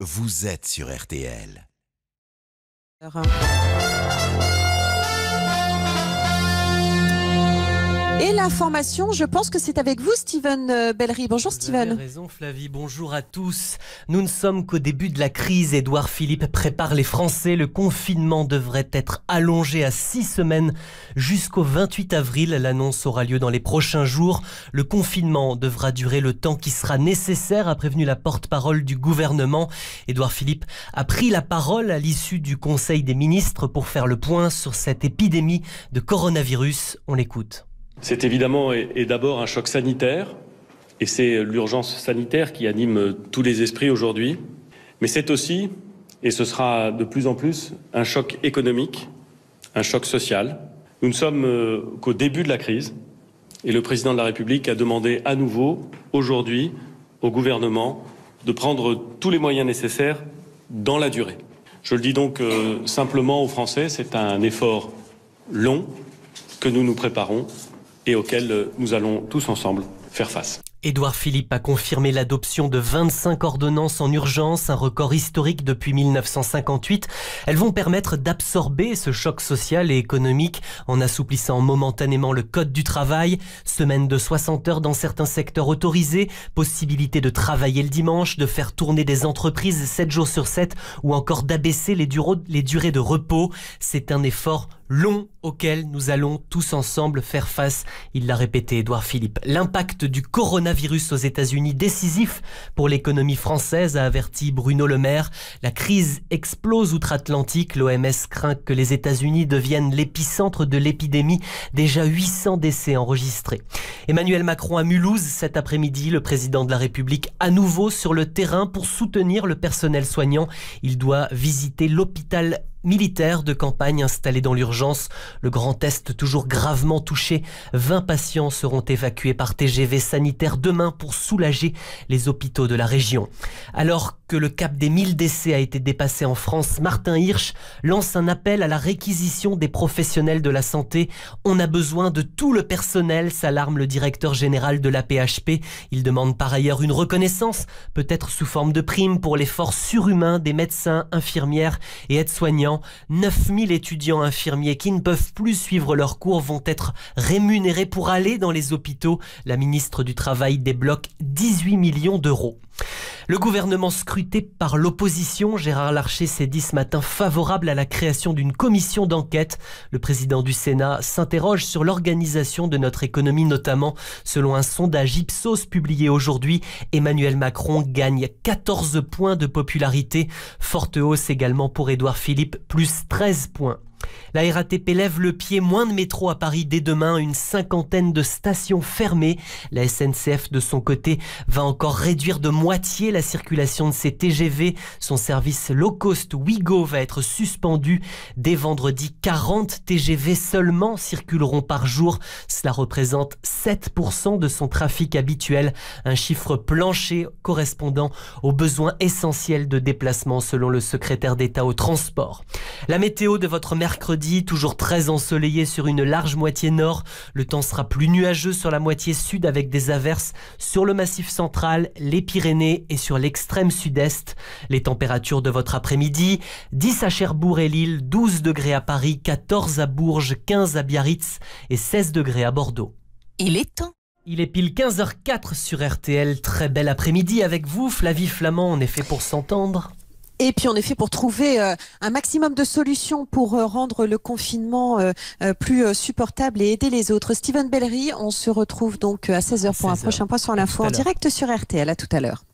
Vous êtes sur RTL. Et l'information, je pense que c'est avec vous, Steven euh, Bellery. Bonjour, Steven. Vous avez raison, Flavie. Bonjour à tous. Nous ne sommes qu'au début de la crise. Édouard Philippe prépare les Français. Le confinement devrait être allongé à six semaines jusqu'au 28 avril. L'annonce aura lieu dans les prochains jours. Le confinement devra durer le temps qui sera nécessaire, a prévenu la porte-parole du gouvernement. Édouard Philippe a pris la parole à l'issue du Conseil des ministres pour faire le point sur cette épidémie de coronavirus. On l'écoute. C'est évidemment et, d'abord un choc sanitaire, et c'est l'urgence sanitaire qui anime tous les esprits aujourd'hui, mais c'est aussi, et ce sera de plus en plus, un choc économique, un choc social. Nous ne sommes euh, qu'au début de la crise, et le président de la République a demandé à nouveau, aujourd'hui, au gouvernement de prendre tous les moyens nécessaires dans la durée. Je le dis donc euh, simplement aux Français, c'est un effort long que nous nous préparons et euh, nous allons tous ensemble faire face. Édouard Philippe a confirmé l'adoption de 25 ordonnances en urgence, un record historique depuis 1958. Elles vont permettre d'absorber ce choc social et économique en assouplissant momentanément le code du travail, semaine de 60 heures dans certains secteurs autorisés, possibilité de travailler le dimanche, de faire tourner des entreprises 7 jours sur 7 ou encore d'abaisser les durées de repos. C'est un effort long auquel nous allons tous ensemble faire face, il l'a répété Édouard Philippe. L'impact du coronavirus aux États-Unis décisif pour l'économie française, a averti Bruno Le Maire. La crise explose outre-Atlantique, l'OMS craint que les États-Unis deviennent l'épicentre de l'épidémie, déjà 800 décès enregistrés. Emmanuel Macron à Mulhouse cet après-midi, le président de la République à nouveau sur le terrain pour soutenir le personnel soignant. Il doit visiter l'hôpital militaire de campagne installé dans l'urgence le Grand Est toujours gravement touché. 20 patients seront évacués par TGV sanitaire demain pour soulager les hôpitaux de la région. Alors que le cap des 1000 décès a été dépassé en France, Martin Hirsch lance un appel à la réquisition des professionnels de la santé. On a besoin de tout le personnel, s'alarme le directeur général de la PHP. Il demande par ailleurs une reconnaissance, peut-être sous forme de prime pour l'effort surhumain des médecins, infirmières et aides-soignants. 9000 étudiants infirmiers qui ne peuvent plus suivre leurs cours vont être rémunérés pour aller dans les hôpitaux. La ministre du Travail débloque 18 millions d'euros. Le gouvernement scruté par l'opposition, Gérard Larcher s'est dit ce matin favorable à la création d'une commission d'enquête. Le président du Sénat s'interroge sur l'organisation de notre économie, notamment selon un sondage Ipsos publié aujourd'hui. Emmanuel Macron gagne 14 points de popularité, forte hausse également pour Édouard Philippe, plus 13 points. La RATP lève le pied, moins de métro à Paris dès demain, une cinquantaine de stations fermées. La SNCF, de son côté, va encore réduire de moitié la circulation de ses TGV. Son service low cost Wigo va être suspendu. Dès vendredi, 40 TGV seulement circuleront par jour. Cela représente 7% de son trafic habituel, un chiffre plancher correspondant aux besoins essentiels de déplacement selon le secrétaire d'État au transport. La météo de votre mercredi toujours très ensoleillé sur une large moitié nord. Le temps sera plus nuageux sur la moitié sud avec des averses sur le massif central, les Pyrénées et sur l'extrême sud-est. Les températures de votre après-midi, 10 à Cherbourg et Lille, 12 degrés à Paris, 14 à Bourges, 15 à Biarritz et 16 degrés à Bordeaux. Il est temps. Il est pile 15h04 sur RTL. Très bel après-midi avec vous, Flavie Flamand. On est fait pour s'entendre. Et puis en effet, pour trouver euh, un maximum de solutions pour euh, rendre le confinement euh, plus supportable et aider les autres. Steven Bellery, on se retrouve donc à 16h pour un prochain point sur l'info en direct sur RTL. À tout à l'heure.